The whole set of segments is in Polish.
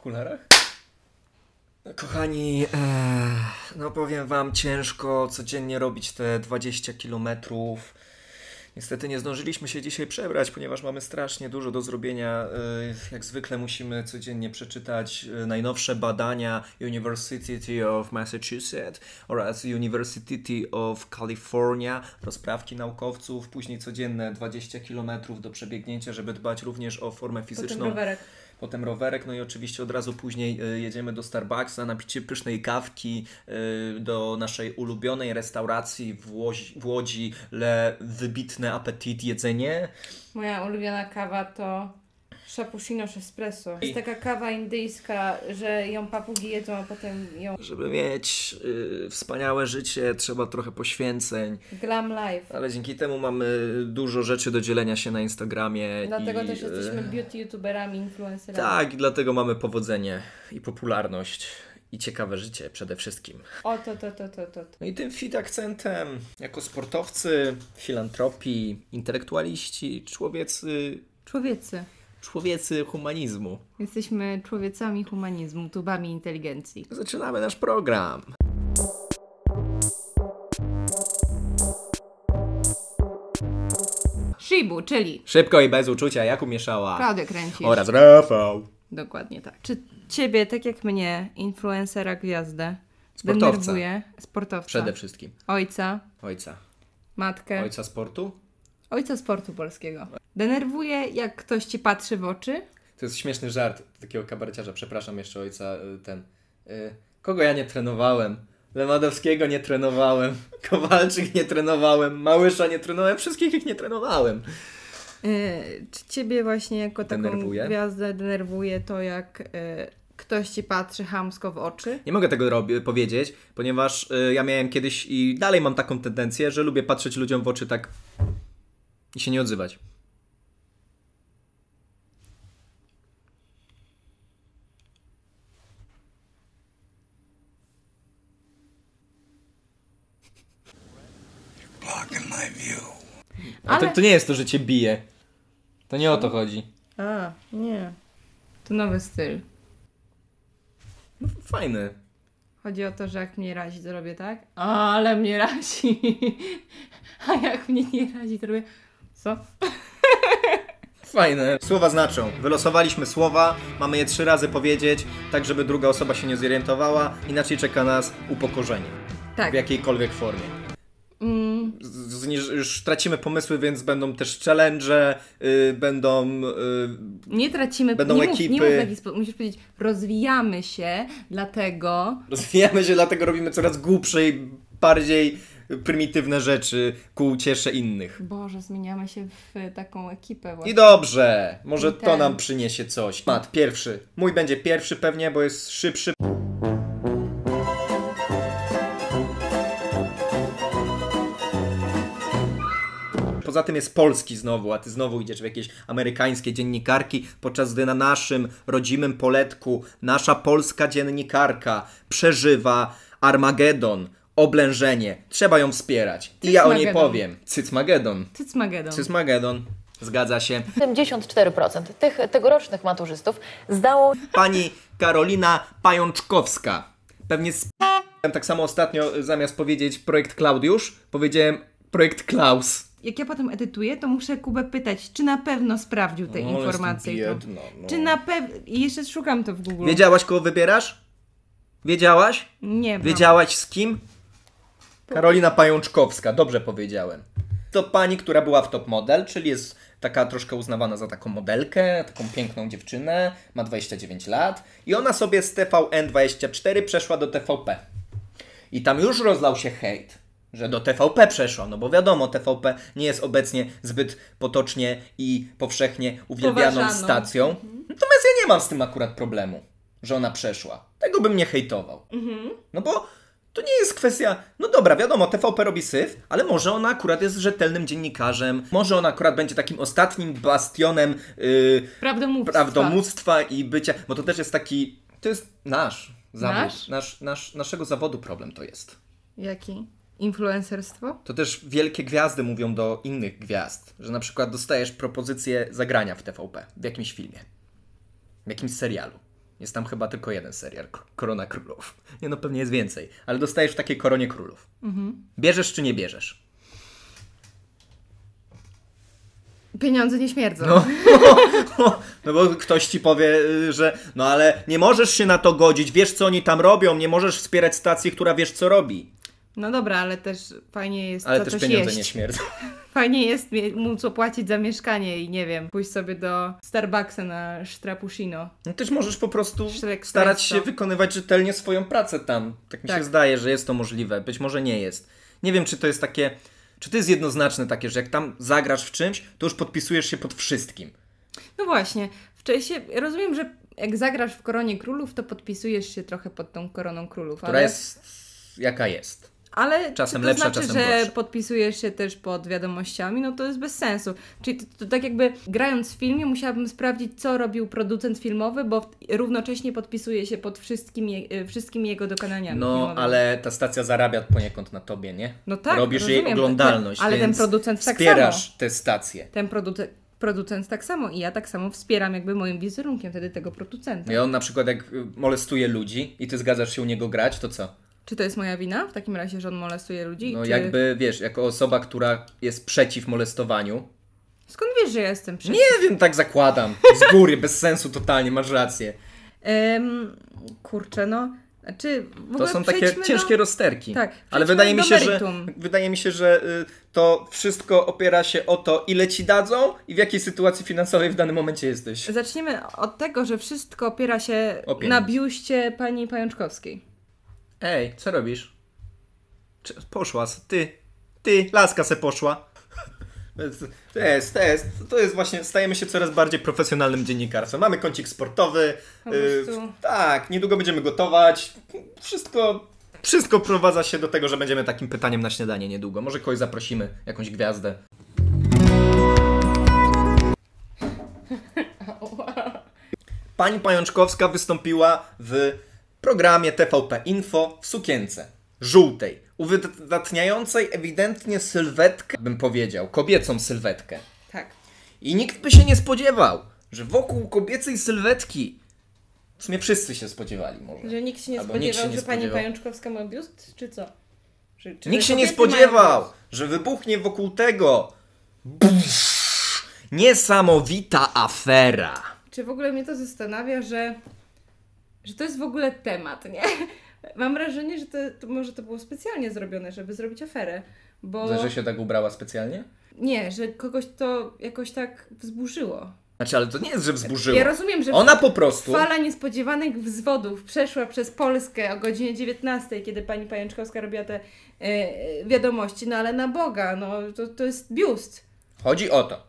okularach? Kochani, e, no powiem Wam, ciężko codziennie robić te 20 kilometrów. Niestety nie zdążyliśmy się dzisiaj przebrać, ponieważ mamy strasznie dużo do zrobienia. E, jak zwykle musimy codziennie przeczytać e, najnowsze badania University of Massachusetts oraz University of California, rozprawki naukowców, później codzienne 20 km do przebiegnięcia, żeby dbać również o formę fizyczną. Potem rowerek potem rowerek, no i oczywiście od razu później e, jedziemy do Starbucksa na picie pysznej kawki, e, do naszej ulubionej restauracji w Łodzi, w Łodzi Le Wybitne Appetit Jedzenie. Moja ulubiona kawa to Shapushinos Espresso. Jest taka kawa indyjska, że ją papugi jedzą, a potem ją... Żeby mieć y, wspaniałe życie, trzeba trochę poświęceń. Glam life. Ale dzięki temu mamy dużo rzeczy do dzielenia się na Instagramie. Dlatego i, też jesteśmy y, beauty youtuberami, influencerami. Tak, i dlatego mamy powodzenie i popularność i ciekawe życie przede wszystkim. O, to, to, to, to, to. No i tym fit akcentem, jako sportowcy, filantropi, intelektualiści, człowiecy. Człowiecy człowiecy humanizmu. Jesteśmy człowiecami humanizmu, tubami inteligencji. Zaczynamy nasz program. Shibu, czyli. Szybko i bez uczucia, jak umieszała. Klaudia kręcić. Oraz Rafał. Dokładnie tak. Czy ciebie, tak jak mnie, influencera gwiazdę, sportowca. Sportowca. Przede wszystkim. Ojca. Ojca. Matkę. Ojca sportu? Ojca sportu polskiego. Denerwuje, jak ktoś ci patrzy w oczy. To jest śmieszny żart takiego kabareciarza, przepraszam jeszcze ojca, y, ten. Y, kogo ja nie trenowałem? Lewadowskiego nie trenowałem, Kowalczyk nie trenowałem, Małysza nie trenowałem, wszystkich ich nie trenowałem. Yy, czy ciebie właśnie jako taką gwiazdę denerwuje to, jak yy, ktoś ci patrzy hamsko w oczy? Nie mogę tego powiedzieć, ponieważ yy, ja miałem kiedyś i dalej mam taką tendencję, że lubię patrzeć ludziom w oczy tak i się nie odzywać. Ale... to, to nie jest to, że cię bije. To nie o to chodzi. A, nie. To nowy styl. No, fajny. Chodzi o to, że jak mnie razi, to robię tak? Ale mnie razi. A jak mnie nie razi, to robię... Co? Fajne. Słowa znaczą. Wylosowaliśmy słowa, mamy je trzy razy powiedzieć, tak żeby druga osoba się nie zorientowała, inaczej czeka nas upokorzenie. Tak. W jakiejkolwiek formie już tracimy pomysły, więc będą też challenge, y, będą. Y, nie tracimy będą nie ekipy. Mów, nie mów taki sposób, musisz powiedzieć, rozwijamy się, dlatego. Rozwijamy się, dlatego robimy coraz głupsze i bardziej prymitywne rzeczy ku uciesze innych. Boże, zmieniamy się w taką ekipę. Właśnie. I dobrze, może I to nam przyniesie coś. Mat, pierwszy. Mój będzie pierwszy pewnie, bo jest szybszy. poza tym jest polski znowu, a ty znowu idziesz w jakieś amerykańskie dziennikarki, podczas gdy na naszym rodzimym poletku nasza polska dziennikarka przeżywa Armagedon, oblężenie. Trzeba ją wspierać. I ja o niej powiem. Cycmagedon. Cycmagedon. Cycmagedon. Zgadza się. 74% tych tegorocznych maturzystów zdało... Pani Karolina Pajączkowska. Pewnie z... Tak samo ostatnio zamiast powiedzieć projekt Klaudiusz, powiedziałem projekt Klaus jak ja potem edytuję, to muszę Kubę pytać, czy na pewno sprawdził te no, informacje. Biedna, no. Czy na pewno. Jeszcze szukam to w Google. Wiedziałaś, kogo wybierasz? Wiedziałaś? Nie. Mam. Wiedziałaś z kim? Karolina Pajączkowska, dobrze powiedziałem. To pani, która była w top model, czyli jest taka troszkę uznawana za taką modelkę, taką piękną dziewczynę, ma 29 lat i ona sobie z TVN24 przeszła do TVP. I tam już rozlał się hejt że do TVP przeszła, no bo wiadomo, TVP nie jest obecnie zbyt potocznie i powszechnie uwielbianą stacją. Mhm. Natomiast ja nie mam z tym akurat problemu, że ona przeszła. Tego bym nie hejtował. Mhm. No bo to nie jest kwestia, no dobra, wiadomo, TVP robi syf, ale może ona akurat jest rzetelnym dziennikarzem, może ona akurat będzie takim ostatnim bastionem yy, prawdomóstwa. prawdomóstwa i bycia, bo to też jest taki, to jest nasz zawód, nasz? Nasz, nasz, naszego zawodu problem to jest. Jaki? Influencerstwo? To też wielkie gwiazdy mówią do innych gwiazd, że na przykład dostajesz propozycję zagrania w TVP, w jakimś filmie, w jakimś serialu. Jest tam chyba tylko jeden serial, Korona Królów. Nie no, pewnie jest więcej, ale dostajesz w takiej Koronie Królów. Mhm. Bierzesz czy nie bierzesz? Pieniądze nie śmierdzą. No, no bo ktoś ci powie, y, że no ale nie możesz się na to godzić, wiesz co oni tam robią, nie możesz wspierać stacji, która wiesz co robi. No dobra, ale też fajnie jest. Ale co też coś pieniądze jeść. nie śmierdzą. Fajnie jest móc opłacić za mieszkanie i nie wiem, pójść sobie do Starbucksa na Strapushino. No też możesz po prostu starać się wykonywać rzetelnie swoją pracę tam. Tak mi tak. się zdaje, że jest to możliwe. Być może nie jest. Nie wiem, czy to jest takie. Czy to jest jednoznaczne takie, że jak tam zagrasz w czymś, to już podpisujesz się pod wszystkim. No właśnie. Wcześniej rozumiem, że jak zagrasz w Koronie Królów, to podpisujesz się trochę pod tą Koroną Królów. Która ale... jest jaka jest. Ale czasem to lepsza, znaczy, czasem że gorsza. podpisujesz się też pod wiadomościami, no to jest bez sensu. Czyli to, to, tak jakby grając w filmie musiałabym sprawdzić, co robił producent filmowy, bo równocześnie podpisuje się pod wszystkimi, e, wszystkimi jego dokonaniami. No, filmowymi. ale ta stacja zarabia poniekąd na tobie, nie? No tak, Robisz rozumiem, jej oglądalność, ale ten producent tak wspierasz samo. tę stację. Ten producent producent tak samo i ja tak samo wspieram jakby moim wizerunkiem wtedy tego producenta. I on na przykład jak molestuje ludzi i ty zgadzasz się u niego grać, to co? Czy to jest moja wina w takim razie, że on molestuje ludzi? No czy... jakby, wiesz, jako osoba, która jest przeciw molestowaniu. Skąd wiesz, że ja jestem przeciw? Nie wiem, tak zakładam. Z góry, bez sensu totalnie, masz rację. Um, kurczę, no... Znaczy, to są takie do... ciężkie rozterki. Tak, ale wydaje mi, się, że, wydaje mi się, że y, to wszystko opiera się o to, ile ci dadzą i w jakiej sytuacji finansowej w danym momencie jesteś. Zaczniemy od tego, że wszystko opiera się na biuście pani Pajączkowskiej. Ej, co robisz? Poszła, ty, ty, laska se poszła. To jest, to jest, to jest właśnie, stajemy się coraz bardziej profesjonalnym dziennikarstwem. Mamy kącik sportowy, y, tak, niedługo będziemy gotować, wszystko, wszystko prowadza się do tego, że będziemy takim pytaniem na śniadanie niedługo. Może kogoś zaprosimy, jakąś gwiazdę. Pani Pajączkowska wystąpiła w programie TVP Info w sukience żółtej, uwydatniającej ewidentnie sylwetkę, bym powiedział, kobiecą sylwetkę. Tak. I nikt by się nie spodziewał, że wokół kobiecej sylwetki w sumie wszyscy się spodziewali może. Że nikt się nie Albo spodziewał, się nie że spodziewał. pani Pajączkowska ma biust, czy co? Czy, czy nikt się nie spodziewał, że wybuchnie wokół tego Buf! niesamowita afera. Czy w ogóle mnie to zastanawia, że że to jest w ogóle temat, nie? Mam wrażenie, że to, to może to było specjalnie zrobione, żeby zrobić aferę, bo... Że, się tak ubrała specjalnie? Nie, że kogoś to jakoś tak wzburzyło. Znaczy, ale to nie jest, że wzburzyło. Ja rozumiem, że ona po prostu. Fala niespodziewanych wzwodów przeszła przez Polskę o godzinie 19, kiedy pani Pajączkowska robiła te yy, wiadomości, no ale na Boga, no to, to jest biust. Chodzi o to,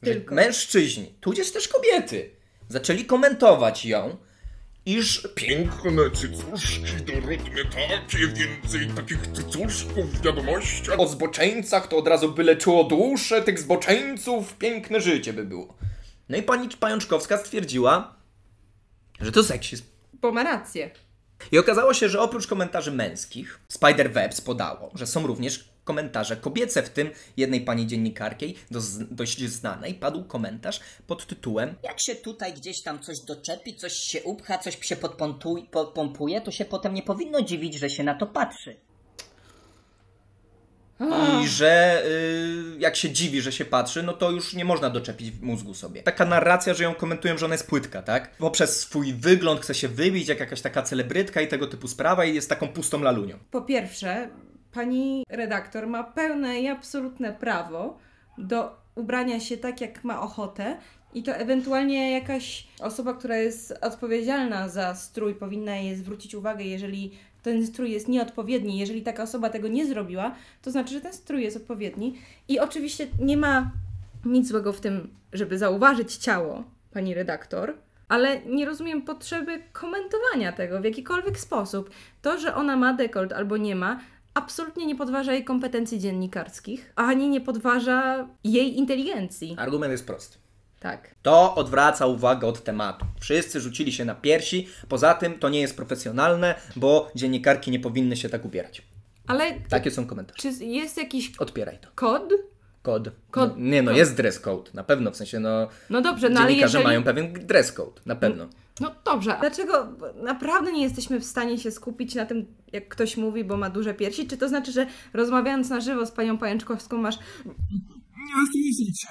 Tylko. że mężczyźni, tudzież też kobiety, zaczęli komentować ją iż... Piękne cycuszki, dorodne takie, więcej takich cycuszków w wiadomościach. O zboczeńcach to od razu by leczyło duszę tych zboczeńców, piękne życie by było. No i pani Pajączkowska stwierdziła, że to seksizm. Bo ma rację. I okazało się, że oprócz komentarzy męskich, Spider-Webs podało, że są również komentarze kobiece, w tym jednej pani dziennikarki, dość znanej, padł komentarz pod tytułem Jak się tutaj gdzieś tam coś doczepi, coś się upcha, coś się podpompuje, to się potem nie powinno dziwić, że się na to patrzy. I że y, jak się dziwi, że się patrzy, no to już nie można doczepić mózgu sobie. Taka narracja, że ją komentują, że ona jest płytka, tak? Poprzez swój wygląd chce się wybić, jak jakaś taka celebrytka i tego typu sprawa i jest taką pustą lalunią. Po pierwsze, pani redaktor ma pełne i absolutne prawo do ubrania się tak, jak ma ochotę. I to ewentualnie jakaś osoba, która jest odpowiedzialna za strój, powinna jej zwrócić uwagę, jeżeli ten strój jest nieodpowiedni. Jeżeli taka osoba tego nie zrobiła, to znaczy, że ten strój jest odpowiedni. I oczywiście nie ma nic złego w tym, żeby zauważyć ciało, pani redaktor, ale nie rozumiem potrzeby komentowania tego w jakikolwiek sposób. To, że ona ma dekolt albo nie ma, absolutnie nie podważa jej kompetencji dziennikarskich, ani nie podważa jej inteligencji. Argument jest prosty. Tak. To odwraca uwagę od tematu. Wszyscy rzucili się na piersi, poza tym to nie jest profesjonalne, bo dziennikarki nie powinny się tak ubierać. Ale. Takie są komentarze. Czy jest jakiś. Odpieraj to. Kod, Kod. Kod. No, nie no, jest dress code, na pewno, w sensie no... No dobrze, no ale jeżeli... mają pewien dress code, na pewno. No, no dobrze. Dlaczego naprawdę nie jesteśmy w stanie się skupić na tym, jak ktoś mówi, bo ma duże piersi? Czy to znaczy, że rozmawiając na żywo z panią Pajączkowską masz... Nie widzicie,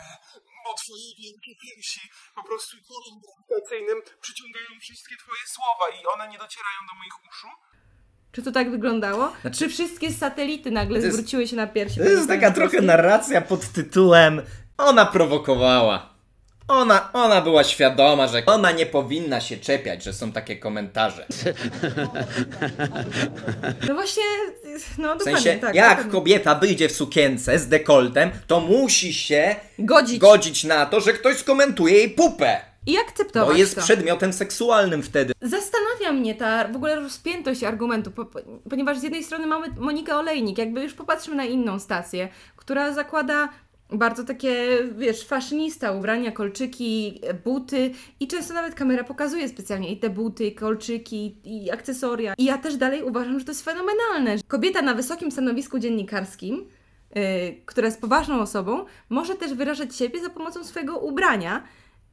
bo twoje wielkie piersi po prostu kolem grawitacyjnym przyciągają wszystkie twoje słowa i one nie docierają do moich uszu? Czy to tak wyglądało? Znaczy, Czy wszystkie satelity nagle jest, zwróciły się na piersi? To jest taka trochę narracja pod tytułem ona prowokowała. Ona, ona była świadoma, że ona nie powinna się czepiać, że są takie komentarze. No właśnie, no dokładnie w sensie, tak. Jak kobieta wyjdzie w sukience z dekoltem, to musi się godzić. godzić na to, że ktoś skomentuje jej pupę i akceptować. Bo jest to. przedmiotem seksualnym wtedy. Zastanawia mnie ta w ogóle rozpiętość argumentu, ponieważ z jednej strony mamy Monikę Olejnik, jakby już popatrzmy na inną stację, która zakłada bardzo takie, wiesz, faszynista, ubrania, kolczyki, buty i często nawet kamera pokazuje specjalnie i te buty, i kolczyki, i akcesoria. I ja też dalej uważam, że to jest fenomenalne. Kobieta na wysokim stanowisku dziennikarskim, yy, która jest poważną osobą, może też wyrażać siebie za pomocą swojego ubrania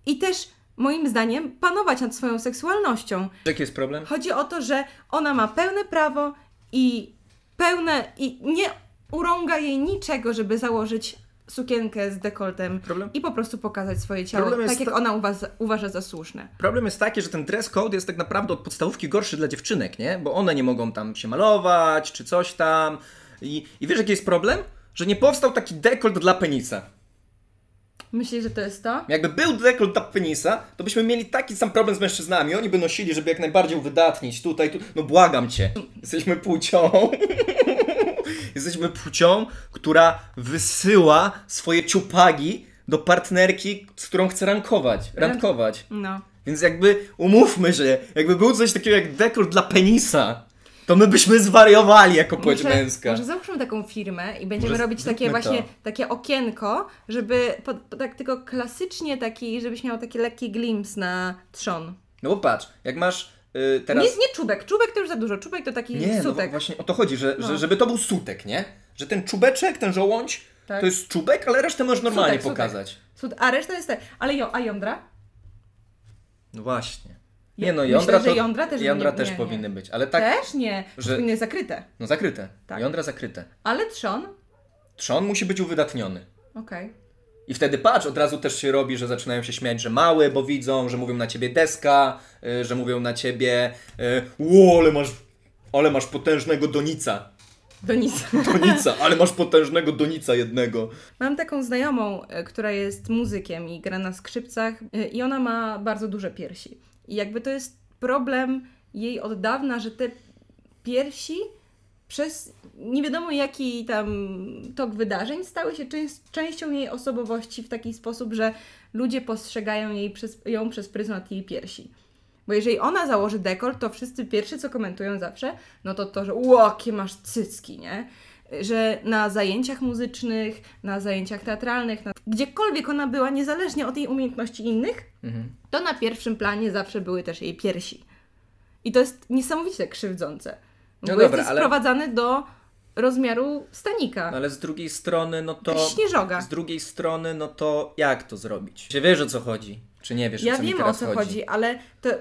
i też moim zdaniem, panować nad swoją seksualnością. Jaki jest problem? Chodzi o to, że ona ma pełne prawo i pełne i nie urąga jej niczego, żeby założyć sukienkę z dekoltem problem? i po prostu pokazać swoje ciało, problem tak jak ta... ona uważa, uważa za słuszne. Problem jest taki, że ten dress code jest tak naprawdę od podstawówki gorszy dla dziewczynek, nie? Bo one nie mogą tam się malować, czy coś tam. I, i wiesz, jaki jest problem? Że nie powstał taki dekolt dla penica. Myślisz, że to jest to? Jakby był dekolt dla penisa, to byśmy mieli taki sam problem z mężczyznami. Oni by nosili, żeby jak najbardziej uwydatnić tutaj, tu. No błagam cię. Jesteśmy płcią. Jesteśmy płcią, która wysyła swoje ciupagi do partnerki, z którą chce rankować. Randkować. No. Więc jakby umówmy się, jakby był coś takiego jak dekolt dla penisa to my byśmy zwariowali jako płeć może, męska. Może załóżmy taką firmę i będziemy może robić takie właśnie takie okienko, żeby po, po, tak tylko klasycznie taki, żebyś miał taki lekki glimpse na trzon. No bo patrz, jak masz yy, teraz... Nie, nie czubek, czubek to już za dużo, czubek to taki nie, no sutek. No właśnie o to chodzi, że, no. że żeby to był sutek, nie? Że ten czubeczek, ten żołądź, tak. to jest czubek, ale resztę możesz normalnie sutek, pokazać. Sutek. a reszta jest... Te... Ale jo, a jądra? No właśnie. Nie no, jądra, Myślę, to, że jądra też, jądra nie, też nie, powinny nie. być, ale tak... Też nie, że powinny zakryte. No zakryte, tak. jądra zakryte. Ale trzon? Trzon musi być uwydatniony. Okej. Okay. I wtedy patrz, od razu też się robi, że zaczynają się śmiać, że mały, bo widzą, że mówią na ciebie deska, y, że mówią na ciebie y, ło, ale masz, ale masz potężnego donica. Donica. Donica, ale masz potężnego donica jednego. Mam taką znajomą, y, która jest muzykiem i gra na skrzypcach i ona ma bardzo duże piersi. I jakby to jest problem jej od dawna, że te piersi przez nie wiadomo jaki tam tok wydarzeń stały się częścią jej osobowości w taki sposób, że ludzie postrzegają jej przez, ją przez pryzmat jej piersi. Bo jeżeli ona założy dekolt, to wszyscy pierwsze co komentują zawsze, no to to, że łokie masz cycki, nie? że na zajęciach muzycznych, na zajęciach teatralnych, na... gdziekolwiek ona była, niezależnie od jej umiejętności innych, mhm. to na pierwszym planie zawsze były też jej piersi. I to jest niesamowicie krzywdzące. No bo dobra, ale... sprowadzany do rozmiaru stanika. No ale z drugiej strony, no to... Śnieżoga. Z drugiej strony, no to jak to zrobić? Czy wiesz o co chodzi? Czy nie wiesz, ja o co wiem, mi teraz o co chodzi, chodzi ale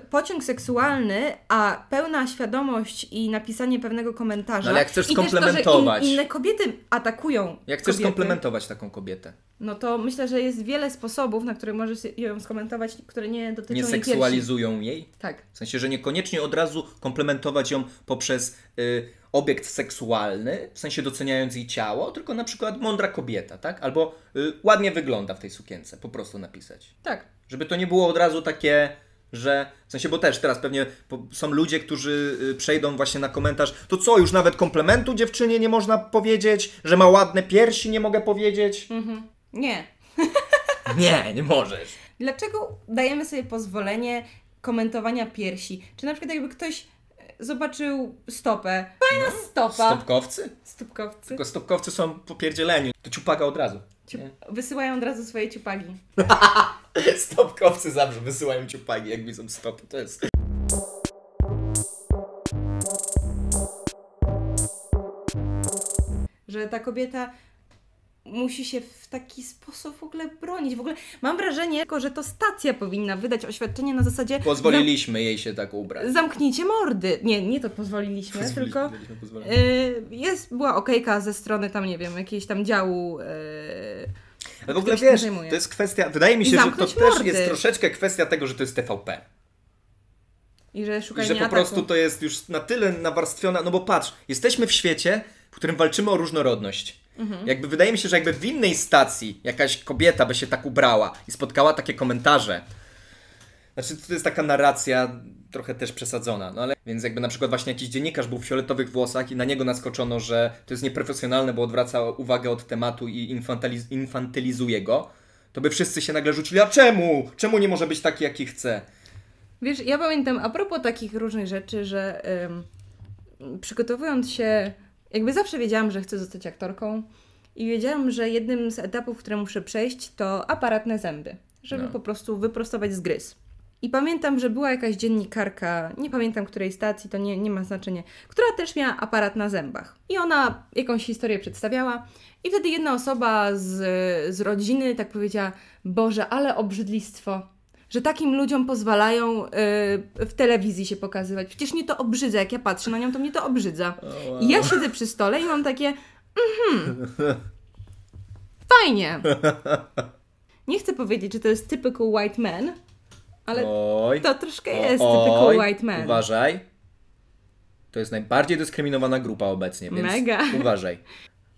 pociąg seksualny, a pełna świadomość i napisanie pewnego komentarza. No, ale jak chcesz skomplementować. To, in, inne kobiety atakują. Jak chcesz kobiety, skomplementować taką kobietę? No to myślę, że jest wiele sposobów, na które możesz ją skomentować, które nie dotyczą Nie seksualizują jej, jej? Tak. W sensie, że niekoniecznie od razu komplementować ją poprzez. Y, obiekt seksualny, w sensie doceniając jej ciało, tylko na przykład mądra kobieta, tak? Albo y, ładnie wygląda w tej sukience, po prostu napisać. Tak. Żeby to nie było od razu takie, że w sensie, bo też teraz pewnie są ludzie, którzy y, przejdą właśnie na komentarz, to co, już nawet komplementu dziewczynie nie można powiedzieć, że ma ładne piersi, nie mogę powiedzieć. Mhm. Nie. nie, nie możesz. Dlaczego dajemy sobie pozwolenie komentowania piersi? Czy na przykład jakby ktoś e, zobaczył stopę. Fajna no, stopa. Stopkowcy? Stopkowcy. Tylko stopkowcy są po pierdzieleniu. To ciupaga od razu. Ciu... Wysyłają od razu swoje ciupagi. Stopkowcy zawsze wysyłają ciupagi, jak widzą stopy. To jest... Że ta kobieta musi się w taki sposób w ogóle bronić. W ogóle mam wrażenie, że to stacja powinna wydać oświadczenie na zasadzie... Pozwoliliśmy jej się tak ubrać. Zamknijcie mordy. Nie, nie to pozwoliliśmy, pozwoliliśmy tylko pozwoliliśmy. Y, jest, była okejka ze strony tam, nie wiem, jakiegoś tam działu... Y, ale w ogóle wiesz, to jest kwestia, wydaje mi się, że to też jest troszeczkę kwestia tego, że to jest TVP. I że I że po prostu to jest już na tyle nawarstwiona, no bo patrz, jesteśmy w świecie, w którym walczymy o różnorodność Mhm. Jakby wydaje mi się, że jakby w innej stacji jakaś kobieta by się tak ubrała i spotkała takie komentarze. Znaczy, to jest taka narracja trochę też przesadzona, no ale więc jakby na przykład właśnie jakiś dziennikarz był w fioletowych włosach i na niego naskoczono, że to jest nieprofesjonalne, bo odwraca uwagę od tematu i infantyliz infantylizuje go, to by wszyscy się nagle rzucili, a czemu? Czemu nie może być taki, jaki chce? Wiesz, ja pamiętam a propos takich różnych rzeczy, że ym, przygotowując się jakby zawsze wiedziałam, że chcę zostać aktorką i wiedziałam, że jednym z etapów, które muszę przejść, to aparatne zęby, żeby no. po prostu wyprostować zgryz. I pamiętam, że była jakaś dziennikarka, nie pamiętam której stacji, to nie, nie ma znaczenia, która też miała aparat na zębach. I ona jakąś historię przedstawiała. I wtedy jedna osoba z, z rodziny tak powiedziała: Boże, ale obrzydlistwo że takim ludziom pozwalają y, w telewizji się pokazywać. Przecież mnie to obrzydza, jak ja patrzę na nią, to mnie to obrzydza. Oh, wow. I ja siedzę przy stole i mam takie mhm, fajnie. Nie chcę powiedzieć, że to jest typical white man, ale oj, to troszkę jest oj, typical white man. Uważaj. To jest najbardziej dyskryminowana grupa obecnie, więc Mega. uważaj.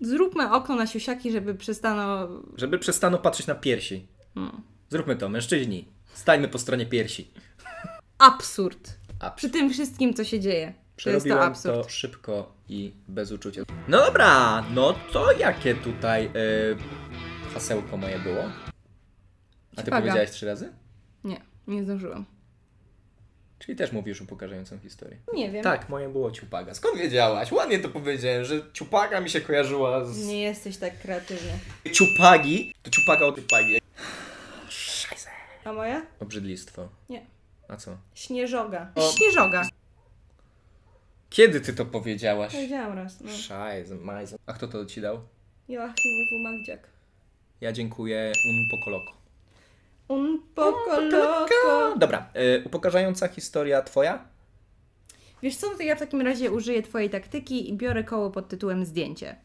Zróbmy okno na siusiaki, żeby przestano... Żeby przestano patrzeć na piersi. Hmm. Zróbmy to, mężczyźni. Stańmy po stronie piersi. Absurd. absurd. Przy tym wszystkim, co się dzieje. Przerobiłem to, jest to, absurd. to szybko i bez uczucia. No dobra, no to jakie tutaj yy, hasełko moje było? A ty Paga. powiedziałeś trzy razy? Nie, nie zdążyłam. Czyli też mówisz pokażającą historię. Nie wiem. Tak, moje było ciupaga. Skąd wiedziałaś? Ładnie to powiedziałem, że ciupaga mi się kojarzyła z... Nie jesteś tak kreatywny. Ciupagi? To ciupaga od ciupagi. A moja? Obrzydlistwo. Nie. A co? Śnieżoga. O. Śnieżoga. Kiedy ty to powiedziałaś? Powiedziałam raz. No. Scheiße, majzen. A kto to ci dał? Joachim W. Magdziak. Ja dziękuję un poco Un poco Dobra, y, upokarzająca historia twoja? Wiesz co, to ja w takim razie użyję twojej taktyki i biorę koło pod tytułem zdjęcie.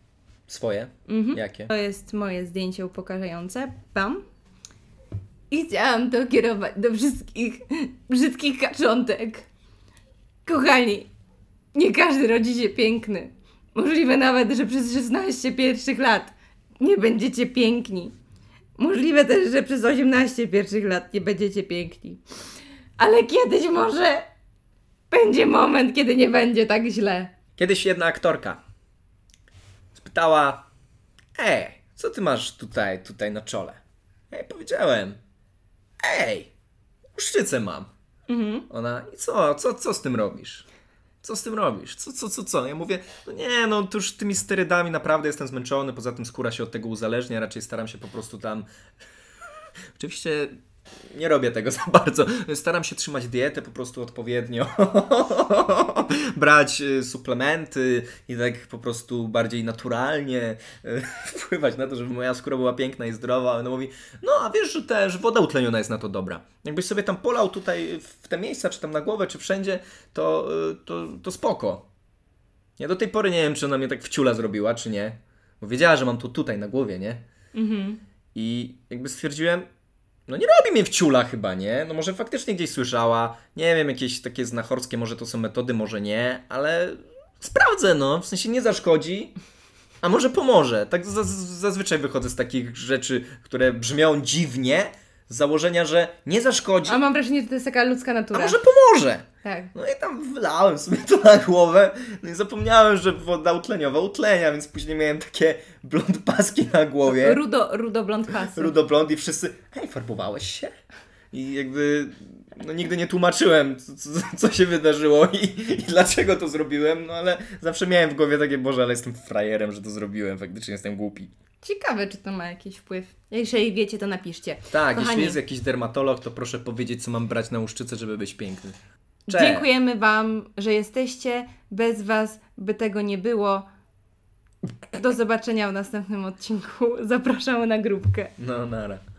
Swoje? Mhm. Jakie? To jest moje zdjęcie upokarzające. Bam i chciałam to kierować do wszystkich brzydkich kaczątek. Kochani, nie każdy rodzi się piękny. Możliwe nawet, że przez 16 pierwszych lat nie będziecie piękni. Możliwe też, że przez 18 pierwszych lat nie będziecie piękni. Ale kiedyś może będzie moment, kiedy nie będzie tak źle. Kiedyś jedna aktorka spytała: Ej, co ty masz tutaj, tutaj na czole? Ej, powiedziałem, ej, uszczycę mam. Mhm. Ona, i co, co, co z tym robisz? Co z tym robisz? Co, co, co, co? Ja mówię, no nie, no to już tymi sterydami naprawdę jestem zmęczony, poza tym skóra się od tego uzależnia, raczej staram się po prostu tam... Oczywiście nie robię tego za bardzo. Staram się trzymać dietę po prostu odpowiednio, brać y, suplementy i tak po prostu bardziej naturalnie y, wpływać na to, żeby moja skóra była piękna i zdrowa. Ona mówi, no a wiesz, że też woda utleniona jest na to dobra. Jakbyś sobie tam polał tutaj w te miejsca, czy tam na głowę, czy wszędzie, to, y, to, to spoko. Ja do tej pory nie wiem, czy ona mnie tak wciula zrobiła, czy nie. Bo wiedziała, że mam to tutaj na głowie, nie? Mhm. I jakby stwierdziłem, no nie robi mnie w ciula chyba, nie? No może faktycznie gdzieś słyszała, nie wiem, jakieś takie znachorskie może to są metody, może nie, ale sprawdzę, no, w sensie nie zaszkodzi, a może pomoże. Tak zazwyczaj wychodzę z takich rzeczy, które brzmią dziwnie, z założenia, że nie zaszkodzi. A mam wrażenie, że to jest taka ludzka natura. A może pomoże. Tak. No i tam wlałem sobie to na głowę. No i zapomniałem, że woda utleniowa utlenia, więc później miałem takie blond paski na głowie. Rudo, rudo blond pasy. Rudo blond i wszyscy, hej, farbowałeś się? I jakby no nigdy nie tłumaczyłem, co, co, co się wydarzyło i, i, dlaczego to zrobiłem, no ale zawsze miałem w głowie takie, Boże, ale jestem frajerem, że to zrobiłem, faktycznie jestem głupi. Ciekawe, czy to ma jakiś wpływ. Jeżeli wiecie, to napiszcie. Tak, Kochani, jeśli jest jakiś dermatolog, to proszę powiedzieć, co mam brać na łuszczyce, żeby być piękny. Dziękujemy Wam, że jesteście. Bez Was by tego nie było. Do zobaczenia w następnym odcinku. Zapraszamy na grupkę. No, nara.